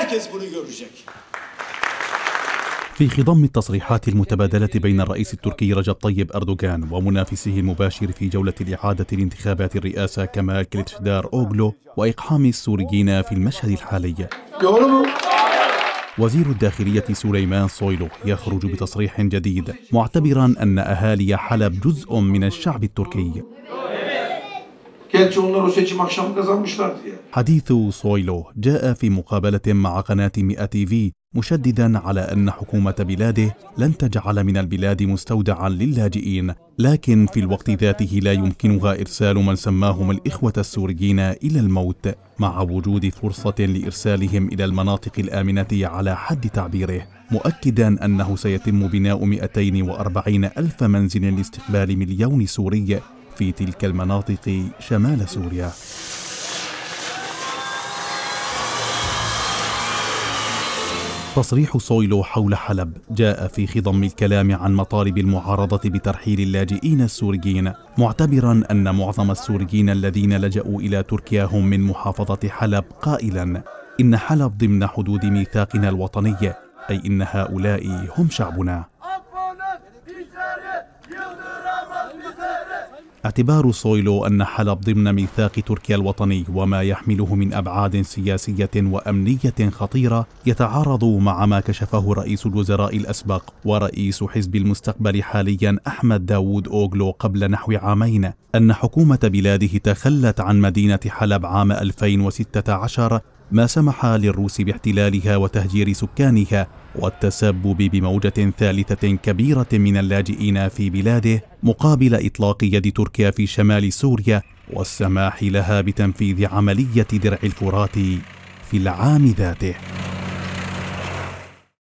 Herkes bunu görecek. في خضم التصريحات المتبادلة بين الرئيس التركي رجب طيب أردوغان ومنافسه المباشر في جولة الإعادة لانتخابات الرئاسة كمال كليتشدار أوغلو وإقحام السوريين في المشهد الحالي وزير الداخلية سليمان صويلو يخرج بتصريح جديد معتبرا أن أهالي حلب جزء من الشعب التركي حديث سويلو جاء في مقابلة مع قناة 100 تي في مشددا على أن حكومة بلاده لن تجعل من البلاد مستودعا للاجئين لكن في الوقت ذاته لا يمكنها إرسال من سماهم الإخوة السوريين إلى الموت مع وجود فرصة لإرسالهم إلى المناطق الآمنة على حد تعبيره مؤكدا أنه سيتم بناء 240 ألف منزل لاستقبال مليون سوري في تلك المناطق شمال سوريا تصريح صويلو حول حلب جاء في خضم الكلام عن مطالب المعارضة بترحيل اللاجئين السوريين معتبرا أن معظم السوريين الذين لجأوا إلى تركيا هم من محافظة حلب قائلا إن حلب ضمن حدود ميثاقنا الوطني أي إن هؤلاء هم شعبنا اعتبار سويلو أن حلب ضمن ميثاق تركيا الوطني وما يحمله من أبعاد سياسية وأمنية خطيرة يتعارض مع ما كشفه رئيس الوزراء الأسبق ورئيس حزب المستقبل حاليا أحمد داوود أوغلو قبل نحو عامين أن حكومة بلاده تخلت عن مدينة حلب عام 2016 ما سمح للروس باحتلالها وتهجير سكانها والتسبب بموجة ثالثة كبيرة من اللاجئين في بلاده مقابل إطلاق يد تركيا في شمال سوريا والسماح لها بتنفيذ عملية درع الفرات في العام ذاته